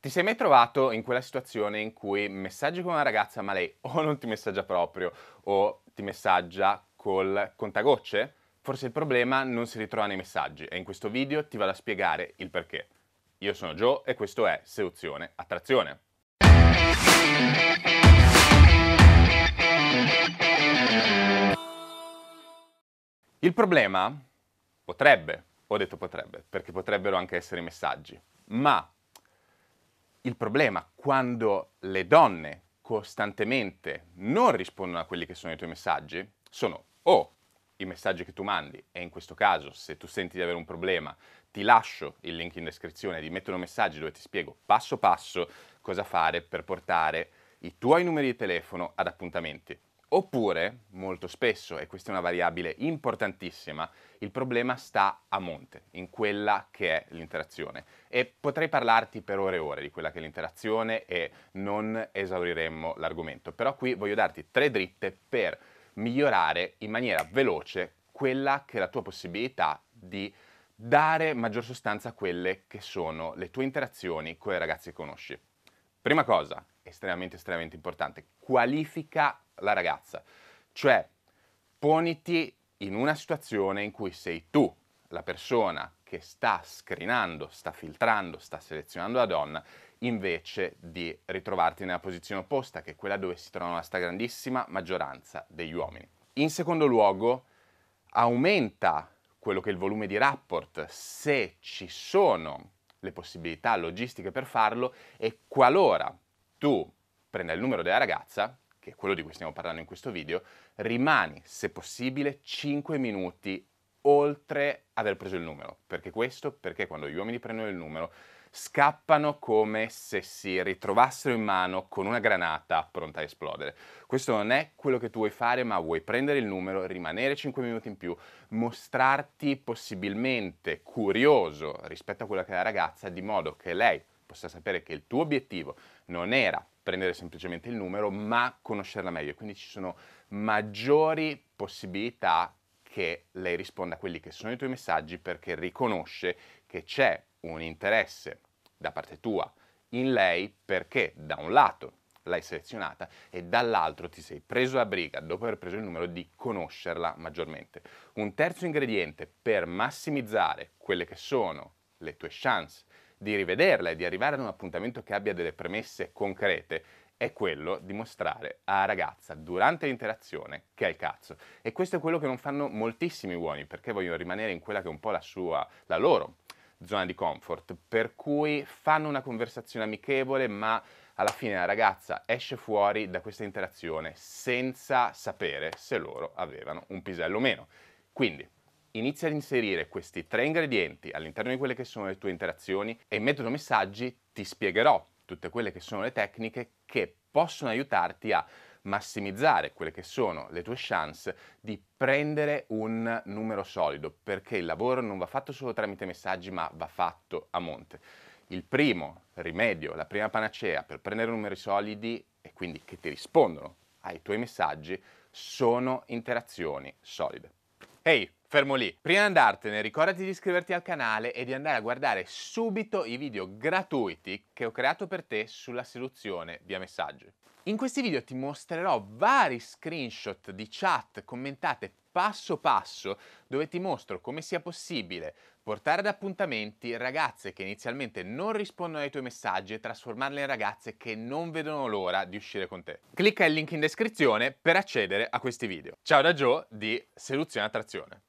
Ti sei mai trovato in quella situazione in cui messaggi con una ragazza ma lei o non ti messaggia proprio o ti messaggia col contagocce? Forse il problema non si ritrova nei messaggi e in questo video ti vado a spiegare il perché. Io sono Joe e questo è Seduzione Attrazione. Il problema potrebbe, ho detto potrebbe, perché potrebbero anche essere messaggi, ma il problema quando le donne costantemente non rispondono a quelli che sono i tuoi messaggi sono o i messaggi che tu mandi, e in questo caso se tu senti di avere un problema ti lascio il link in descrizione di Mettono Messaggi dove ti spiego passo passo cosa fare per portare i tuoi numeri di telefono ad appuntamenti. Oppure, molto spesso, e questa è una variabile importantissima, il problema sta a monte, in quella che è l'interazione. E potrei parlarti per ore e ore di quella che è l'interazione e non esauriremmo l'argomento. Però qui voglio darti tre dritte per migliorare in maniera veloce quella che è la tua possibilità di dare maggior sostanza a quelle che sono le tue interazioni con i ragazzi che conosci. Prima cosa, estremamente, estremamente importante, qualifica la ragazza. Cioè, poniti in una situazione in cui sei tu la persona che sta screenando, sta filtrando, sta selezionando la donna, invece di ritrovarti nella posizione opposta, che è quella dove si trovano la stragrandissima maggioranza degli uomini. In secondo luogo, aumenta quello che è il volume di rapport se ci sono le possibilità logistiche per farlo e qualora tu prenda il numero della ragazza, che è quello di cui stiamo parlando in questo video, rimani, se possibile, 5 minuti oltre aver preso il numero. Perché questo? Perché quando gli uomini prendono il numero scappano come se si ritrovassero in mano con una granata pronta a esplodere. Questo non è quello che tu vuoi fare, ma vuoi prendere il numero, rimanere 5 minuti in più, mostrarti possibilmente curioso rispetto a quella che è la ragazza, di modo che lei possa sapere che il tuo obiettivo non era prendere semplicemente il numero, ma conoscerla meglio. Quindi ci sono maggiori possibilità che lei risponda a quelli che sono i tuoi messaggi perché riconosce che c'è un interesse da parte tua in lei perché da un lato l'hai selezionata e dall'altro ti sei preso la briga, dopo aver preso il numero, di conoscerla maggiormente. Un terzo ingrediente per massimizzare quelle che sono le tue chance di rivederla e di arrivare ad un appuntamento che abbia delle premesse concrete è quello di mostrare alla ragazza durante l'interazione che è il cazzo. E questo è quello che non fanno moltissimi uomini, perché vogliono rimanere in quella che è un po' la sua, la loro zona di comfort, per cui fanno una conversazione amichevole, ma alla fine la ragazza esce fuori da questa interazione senza sapere se loro avevano un pisello o meno. Quindi inizia ad inserire questi tre ingredienti all'interno di quelle che sono le tue interazioni e in metodo messaggi ti spiegherò tutte quelle che sono le tecniche che possono aiutarti a massimizzare quelle che sono le tue chance di prendere un numero solido, perché il lavoro non va fatto solo tramite messaggi, ma va fatto a monte. Il primo rimedio, la prima panacea per prendere numeri solidi e quindi che ti rispondono ai tuoi messaggi sono interazioni solide. Ehi, hey, Fermo lì. Prima di andartene ricordati di iscriverti al canale e di andare a guardare subito i video gratuiti che ho creato per te sulla seduzione via messaggio. In questi video ti mostrerò vari screenshot di chat commentate passo passo dove ti mostro come sia possibile portare ad appuntamenti ragazze che inizialmente non rispondono ai tuoi messaggi e trasformarle in ragazze che non vedono l'ora di uscire con te. Clicca il link in descrizione per accedere a questi video. Ciao da Joe di Seduzione Attrazione.